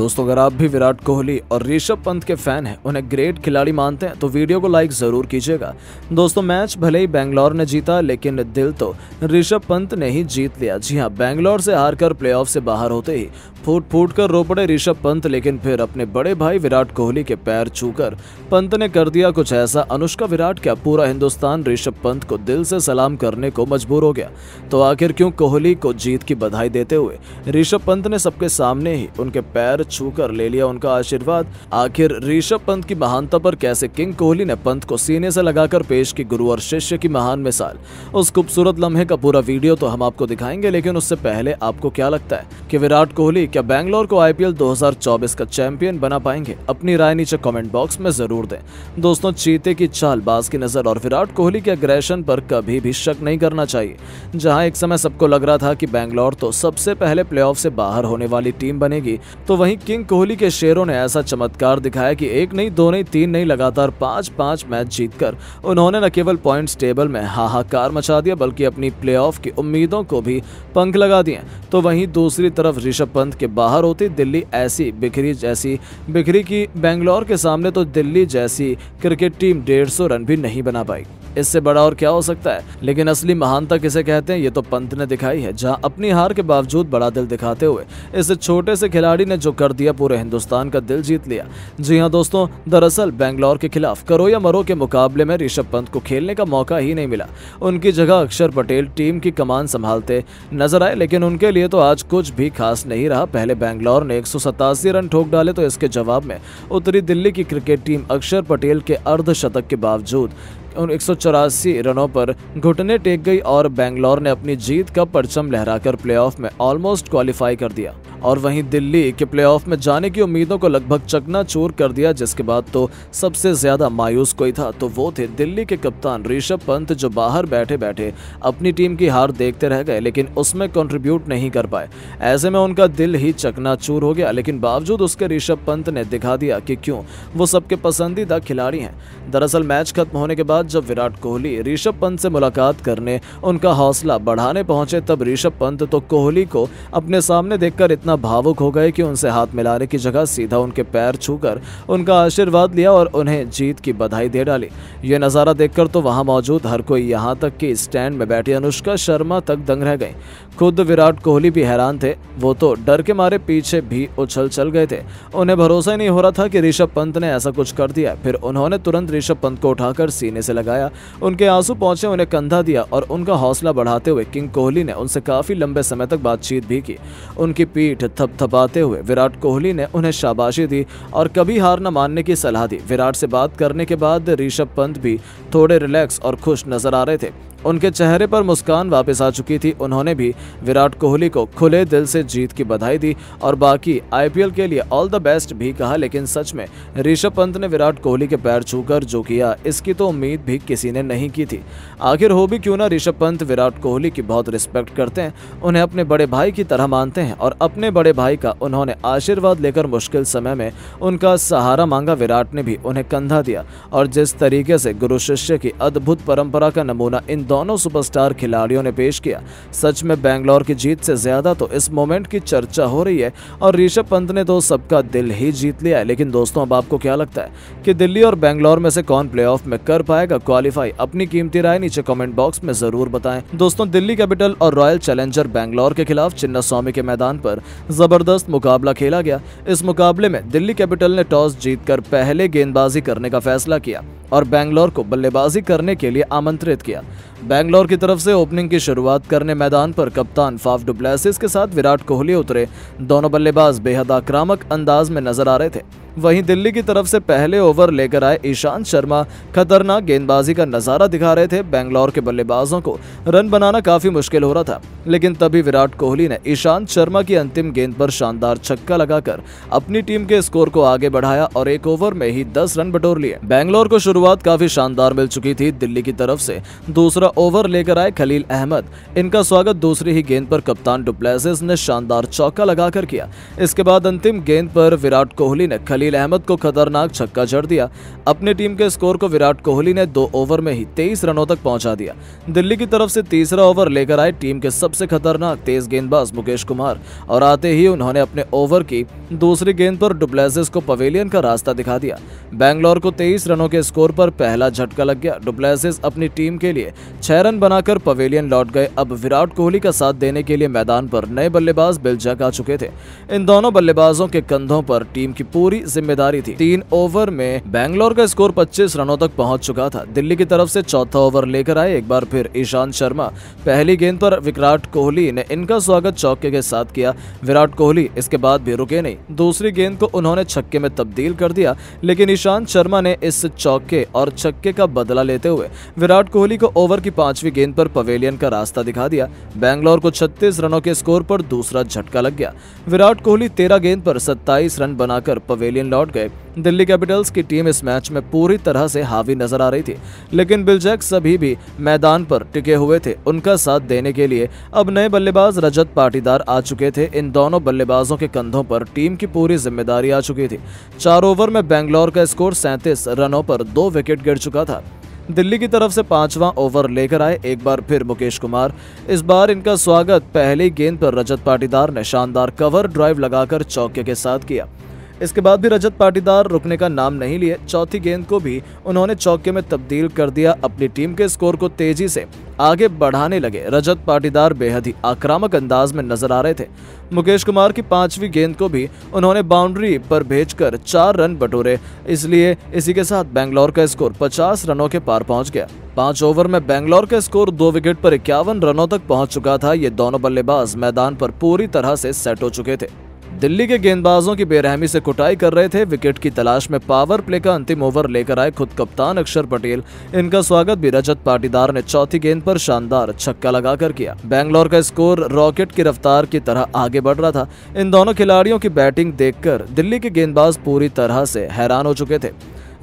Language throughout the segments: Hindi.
दोस्तों अगर आप भी विराट कोहली और ऋषभ पंत के फैन हैं उन्हें ग्रेट खिलाड़ी मानते हैं तो वीडियो को लाइक जरूर कीजिएगा दोस्तों मैच भले ही बैंगलोर ने जीता लेकिन दिल तो ऋषभ पंत ने ही जीत लिया जी हाँ बैंगलोर से हारकर प्लेऑफ से बाहर होते ही फूट फूट कर रो पड़े ऋषभ पंत लेकिन फिर अपने बड़े भाई विराट कोहली के पैर छूकर पंत ने कर दिया कुछ ऐसा अनुष्का विराट क्या पूरा हिंदुस्तान ऋषभ पंत को दिल से सलाम करने को मजबूर हो गया तो आखिर क्यों कोहली को जीत की बधाई देते हुए ऋषभ पंत ने सबके सामने ही उनके पैर छूकर ले लिया उनका आशीर्वाद आखिर ऋषभ पंत की महानता पर कैसे किंग कोहली ने पंत को सीने से लगाकर पेश की गुरु और शिष्य की महान मिसाल उस खूबसूरत लम्हे का पूरा वीडियो तो हम आपको दिखाएंगे लेकिन उससे पहले आपको क्या लगता है की विराट कोहली क्या बैंगलोर को आई पी का चैंपियन बना पाएंगे अपनी राय नीचे कॉमेंट बॉक्स में जरूर दे दोस्तों चीते की चाल बाज की नजर और विराट कोहली के अग्रेशन पर कभी भी शक नहीं करना चाहिए जहां एक समय सबको लग रहा था कि बैंगलोर तो सबसे पहले प्लेऑफ से बाहर होने वाली टीम बनेगी तो वहीं किंग कोहली के शेरों ने ऐसा चमत्कार दिखाया कि एक नहीं दो नहीं तीन नहीं लगातार पांच पांच मैच जीतकर उन्होंने न केवल पॉइंट्स टेबल में हाहाकार मचा दिया बल्कि अपनी प्लेऑफ की उम्मीदों को भी पंख लगा दिए तो वहीं दूसरी तरफ ऋषभ पंत के बाहर होती दिल्ली ऐसी बिखरी जैसी बिखरी की बेंगलोर के सामने तो दिल्ली जैसी क्रिकेट टीम डेढ़ रन भी नहीं बना पाई इससे बड़ा और क्या हो सकता है लेकिन असली महानता किसे कहते हैं ये तो पंत ने दिखाई है जहां अपनी हार के बावजूद बड़ा दिल दिखाते हुए इस छोटे से खिलाड़ी ने जो कर दिया पूरे हिंदुस्तान का दिल जीत लिया जी हाँ दोस्तों दरअसल बेंगलोर के खिलाफ करो या मरो के मुकाबले में ऋषभ पंत को खेलने का मौका ही नहीं मिला उनकी जगह अक्षर पटेल टीम की कमान संभालते नजर आए लेकिन उनके लिए तो आज कुछ भी खास नहीं रहा पहले बेंगलोर ने एक रन ठोक डाले तो इसके जवाब में उत्तरी दिल्ली की क्रिकेट टीम अक्षर पटेल के अर्धशतक के बावजूद एक रनों पर घुटने टेक गई और बेंगलोर ने अपनी जीत का परचम लहराकर प्लेऑफ में ऑलमोस्ट क्वालिफाई कर दिया और वहीं दिल्ली के प्लेऑफ में जाने की उम्मीदों को लगभग चकनाचूर कर दिया जिसके बाद तो सबसे ज्यादा मायूस कोई था तो वो थे दिल्ली के कप्तान ऋषभ पंत जो बाहर बैठे बैठे अपनी टीम की हार देखते रह गए लेकिन उसमें कंट्रीब्यूट नहीं कर पाए ऐसे में उनका दिल ही चकनाचूर हो गया लेकिन बावजूद उसके ऋषभ पंत ने दिखा दिया कि क्यों वो सबके पसंदीदा खिलाड़ी हैं दरअसल मैच खत्म होने के बाद जब विराट कोहली ऋषभ पंत से मुलाकात करने उनका हौसला बढ़ाने पहुंचे तब ऋषभ पंत तो कोहली को अपने सामने देखकर इतना इतना भावुक हो गए कि उनसे हाथ मिलाने की जगह सीधा उनके पैर छूकर उनका आशीर्वाद लिया और उन्हें जीत की बधाई दे डाली ये नज़ारा देखकर तो वहां मौजूद हर कोई यहाँ तक कि स्टैंड में बैठी अनुष्का शर्मा तक दंग रह गई खुद विराट कोहली भी हैरान थे वो तो डर के मारे पीछे भी उछल चल गए थे उन्हें भरोसा ही नहीं हो रहा था कि ऋषभ पंत ने ऐसा कुछ कर दिया फिर उन्होंने तुरंत ऋषभ पंत को उठाकर सीने से लगाया उनके आंसू पहुंचे उन्हें कंधा दिया और उनका हौसला बढ़ाते हुए किंग कोहली ने उनसे काफी लंबे समय तक बातचीत भी की उनकी पीठ पेट थपथपाते हुए विराट कोहली ने उन्हें शाबाशी दी और कभी हार न मानने की सलाह दी विराट से बात करने के बाद ऋषभ पंत भी थोड़े रिलैक्स और खुश नजर आ रहे थे उनके चेहरे पर मुस्कान वापस आ चुकी थी उन्होंने भी विराट कोहली को खुले दिल से जीत की बधाई दी और बाकी आईपीएल के लिए ऑल द बेस्ट भी कहा लेकिन सच में ऋषभ पंत ने विराट कोहली के पैर छूकर जो किया इसकी तो उम्मीद भी किसी ने नहीं की थी आखिर हो भी क्यों ना ऋषभ पंत विराट कोहली की बहुत रिस्पेक्ट करते हैं उन्हें अपने बड़े भाई की तरह मानते हैं और अपने बड़े भाई का उन्होंने आशीर्वाद लेकर मुश्किल समय में उनका सहारा मांगा विराट ने भी उन्हें कंधा दिया और जिस तरीके से गुरु शिष्य की अद्भुत परंपरा का नमूना इन दोनों सुपरस्टार खिलाड़ियों ने पेश किया सच में बैंगलोर की जीत से ज्यादा तो इस मोमेंट की चर्चा हो रही है और ऋषभ पंत ने तो सबका दिल ही जीत लिया है लेकिन दोस्तों अब आपको क्या लगता है कि दिल्ली और बैंगलोर में से कौन प्ले में कर पाएगा क्वालिफाई अपनी कीमती राय नीचे कॉमेंट बॉक्स में जरूर बताए दोस्तों दिल्ली कैपिटल और रॉयल चैलेंजर बैंगलोर के खिलाफ चिन्ना स्वामी के मैदान पर जबरदस्त मुकाबला खेला गया इस मुकाबले में दिल्ली कैपिटल ने टॉस जीतकर पहले गेंदबाजी करने का फैसला किया और बैंगलोर को बल्लेबाजी करने के लिए आमंत्रित किया बैंगलोर की तरफ से ओपनिंग की शुरुआत करने मैदान पर कप्तान फाफ डुप्लेसिस के साथ विराट कोहली उतरे दोनों बल्लेबाज बेहद आक्रामक अंदाज में नजर आ रहे थे वहीं दिल्ली की तरफ से पहले ओवर लेकर आए ईशांत शर्मा खतरनाक गेंदबाजी का नजारा दिखा रहे थे बैंगलोर के बल्लेबाजों को रन बनाना काफी मुश्किल हो रहा था लेकिन तभी विराट कोहली ने ईशांत शर्मा की अंतिम गेंद पर शानदार छक्का लगाकर अपनी टीम के स्कोर को आगे बढ़ाया और एक ओवर में ही दस रन बटोर लिए बैंगलोर को शुरुआत काफी शानदार मिल चुकी थी दिल्ली की तरफ से दूसरा का ओवर लेकर आए खलील अहमद इनका स्वागत दूसरी ही गेंद पर कप्तान डुप्लेसिस ने शानदार चौका लगाकर किया इसके बाद अंतिम गेंद पर विराट कोहली ने खलील अहमद को खतरनाक छक्का जड़ दिया अपनी टीम के स्कोर को विराट कोहली ने दो ओवर में ही तेईस रनों तक पहुंचा दिया दिल्ली की तरफ से तीसरा ओवर लेकर आए टीम के सबसे खतरनाक तेज गेंदबाज मुकेश कुमार और आते ही उन्होंने अपने ओवर की दूसरी गेंद पर डुप्लेसिस को पवेलियन का रास्ता दिखा दिया बैंगलोर को तेईस रनों के स्कोर पर पहला झटका लग गया डुप्लेसिस अपनी टीम के लिए छह रन बनाकर पवेलियन लौट गए अब विराट कोहली का साथ देने के लिए मैदान पर नए बल्लेबाज बिलजक आ चुके थे इन दोनों बल्लेबाजों के कंधों पर टीम की पूरी जिम्मेदारी थी तीन ओवर में बैंगलोर का स्कोर 25 रनों तक पहुंच चुका था दिल्ली की तरफ से चौथा ओवर लेकर आए एक बार फिर ईशांत शर्मा पहली गेंद पर विराट कोहली ने इनका स्वागत चौके के साथ किया विराट कोहली इसके बाद भी रुके नहीं दूसरी गेंद को उन्होंने छक्के में तब्दील कर दिया लेकिन ईशांत शर्मा ने इस चौके और छक्के का बदला लेते हुए विराट कोहली को ओवर की की पांचवी गेंद पर पवेलियन का रास्ता दिखा दिया बैंगलोर को 36 रनों के स्कोर पर दूसरा झटका लग गया विराट कोहली 13 गेंद पर 27 रन बनाकर पवेलियन लौट गए दिल्ली कैपिटल्स की टीम इस मैच में पूरी तरह से हावी नजर आ रही थी लेकिन बिलजैक सभी भी मैदान पर टिके हुए थे उनका साथ देने के लिए अब नए बल्लेबाज रजत पाटीदार आ चुके थे इन दोनों बल्लेबाजों के कंधों पर टीम की पूरी जिम्मेदारी आ चुकी थी चार ओवर में बैंगलोर का स्कोर सैंतीस रनों पर दो विकेट गिर चुका था दिल्ली की तरफ से पांचवां ओवर लेकर आए एक बार फिर मुकेश कुमार इस बार इनका स्वागत पहली गेंद पर रजत पाटीदार ने शानदार कवर ड्राइव लगाकर चौके के साथ किया इसके बाद भी रजत पाटीदार रुकने का नाम नहीं लिए चौथी गेंद को भी उन्होंने चौके में तब्दील कर दिया अपनी टीम के स्कोर को तेजी से आगे बढ़ाने लगे रजत पाटीदार बेहद ही आक्रामक अंदाज में नजर आ रहे थे मुकेश कुमार की पांचवी गेंद को भी उन्होंने बाउंड्री पर भेजकर चार रन बटोरे इसलिए इसी के साथ बैंगलोर का स्कोर 50 रनों के पार पहुंच गया पांच ओवर में बैंगलोर का स्कोर दो विकेट पर इक्यावन रनों तक पहुंच चुका था ये दोनों बल्लेबाज मैदान पर पूरी तरह से सेट हो चुके थे दिल्ली के गेंदबाजों की बेरहमी से कुटाई कर रहे थे विकेट की तलाश में पावर प्ले का अंतिम ओवर लेकर आए खुद कप्तान अक्षर पटेल इनका स्वागत भी रजत पाटीदार ने चौथी गेंद पर शानदार छक्का लगाकर किया बैंगलोर का स्कोर रॉकेट की रफ्तार की तरह आगे बढ़ रहा था इन दोनों खिलाड़ियों की बैटिंग देखकर दिल्ली के गेंदबाज पूरी तरह से हैरान हो चुके थे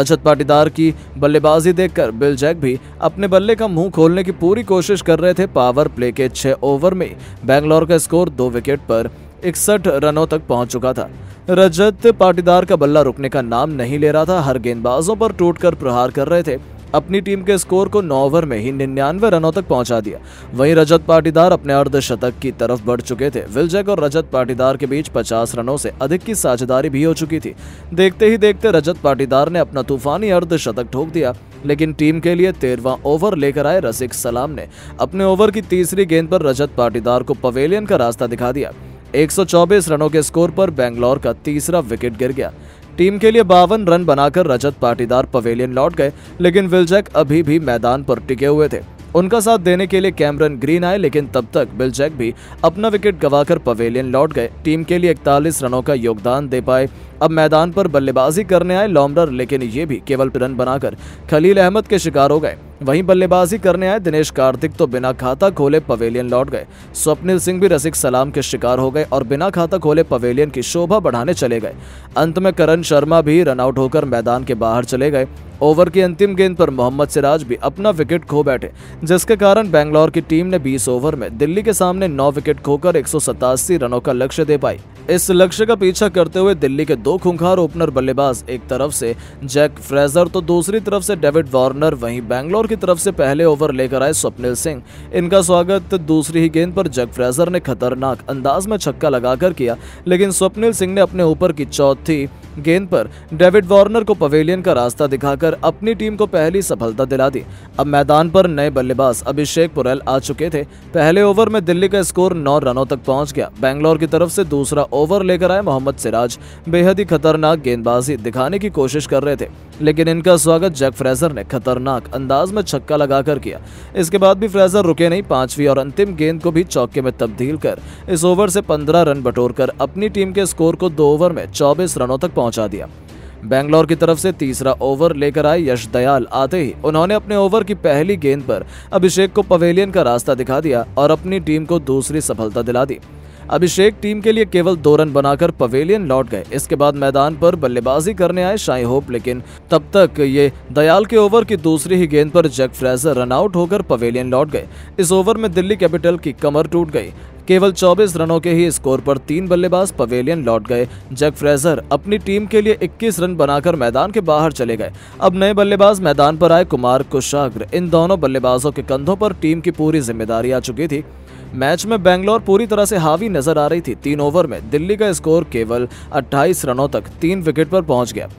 रजत पाटीदार की बल्लेबाजी देखकर बिल जैक भी अपने बल्ले का मुंह खोलने की पूरी कोशिश कर रहे थे पावर प्ले के छह ओवर में बैंगलोर का स्कोर दो विकेट पर इकसठ रनों तक पहुंच चुका था रजत पाटीदार का बल्ला रुकने का नाम नहीं ले रहा था हर गेंदबाजों पर टूटकर प्रहार कर रहे थे अपनी टीम के स्कोर को नौ ओवर में ही निन्यानवे रनों तक पहुंचा दिया वहीं रजत पाटीदार अपने अर्धशतक की तरफ बढ़ चुके थे विलजैक और रजत पाटीदार के बीच 50 रनों से अधिक की साझेदारी भी हो चुकी थी देखते ही देखते रजत पाटीदार ने अपना तूफानी अर्धशतक ठोक दिया लेकिन टीम के लिए तेरवा ओवर लेकर आए रसिक सलाम ने अपने ओवर की तीसरी गेंद पर रजत पाटीदार को पवेलियन का रास्ता दिखा दिया 124 रनों के स्कोर पर बेंगलोर का तीसरा विकेट गिर गया टीम के लिए बावन रन बनाकर रजत पाटीदार पवेलियन लौट गए लेकिन विलजैक अभी भी मैदान पर टिके हुए थे उनका साथ देने के लिए कैमरन ग्रीन आए लेकिन तब तक बिल जैक भी अपना विकेट गवाकर पवेलियन लौट गए टीम के लिए इकतालीस रनों का योगदान दे पाए अब मैदान पर बल्लेबाजी करने आए लॉमडर लेकिन ये भी केवल रन बनाकर खलील अहमद के शिकार हो गए वहीं बल्लेबाजी करने आए दिनेश कार्तिक तो बिना खाता खोले पवेलियन लौट गए स्वप्निल सिंह भी रसिक सलाम के शिकार हो गए और बिना खाता खोले पवेलियन की शोभा बढ़ाने चले गए अंत में करण शर्मा भी रनआउट होकर मैदान के बाहर चले गए ओवर की अंतिम गेंद पर मोहम्मद सिराज भी अपना विकेट खो बैठे जिसके कारण बैंगलोर की टीम ने 20 ओवर में दिल्ली के सामने 9 विकेट खोकर एक रनों का लक्ष्य दे पाई इस लक्ष्य का पीछा करते हुए दिल्ली के दो खूंखार ओपनर बल्लेबाज एक तरफ से जैक फ्रेजर तो दूसरी तरफ से डेविड वार्नर वहीं बैंगलोर की तरफ से पहले ओवर लेकर आए स्वप्निल सिंह इनका स्वागत दूसरी ही गेंद पर जग फ्रेजर ने खतरनाक अंदाज में छक्का लगाकर किया लेकिन स्वप्निल सिंह ने अपने ऊपर की चौथी गेंद पर डेविड वार्नर को पवेलियन का रास्ता दिखाकर अपनी टीम को पहली सफलता दिला दी अब मैदान पर नए बल्लेबाज अभिषेक पुरैल आ चुके थे पहले ओवर में दिल्ली का स्कोर नौ रनों तक पहुंच गया बैंगलोर की तरफ से दूसरा ओवर लेकर आए मोहम्मद सिराज बेहद ही खतरनाक गेंदबाजी दिखाने की कोशिश कर रहे थे लेकिन इनका स्वागत जैक फ्रेजर ने खतरनाक अंदाज में छक्का लगाकर किया इसके बाद भी फ्रेजर रुके नहीं पांचवी और अंतिम गेंद को भी चौके में तब्दील कर इस ओवर से पंद्रह रन बटोर कर अपनी टीम के स्कोर को दो ओवर में चौबीस रनों तक पहुंच पहुंचा दिया बेंगलोर की तरफ से तीसरा ओवर लेकर आए यश दयाल आते ही उन्होंने अपने ओवर की पहली गेंद पर अभिषेक को पवेलियन का रास्ता दिखा दिया और अपनी टीम को दूसरी सफलता दिला दी अभिषेक टीम के लिए केवल दो रन बनाकर पवेलियन लौट गए इसके बाद मैदान पर बल्लेबाजी करने आए शाई होप लेकिन तब तक ये दयाल के ओवर की दूसरी ही गेंद पर जैक फ्रेजर रनआउट होकर पवेलियन लौट गए इस ओवर में दिल्ली कैपिटल की कमर टूट गई केवल 24 रनों के ही स्कोर पर तीन बल्लेबाज पवेलियन लौट गए जैक फ्रेजर अपनी टीम के लिए 21 रन बनाकर मैदान के बाहर चले गए अब नए बल्लेबाज मैदान पर आए कुमार कुशाग्र इन दोनों बल्लेबाजों के कंधों पर टीम की पूरी जिम्मेदारी आ चुकी थी मैच में बेंगलोर पूरी तरह से हावी नजर आ रही थी तीन ओवर में दिल्ली का स्कोर केवल 28 रनों तक तीन विकेट पर पहुंच गया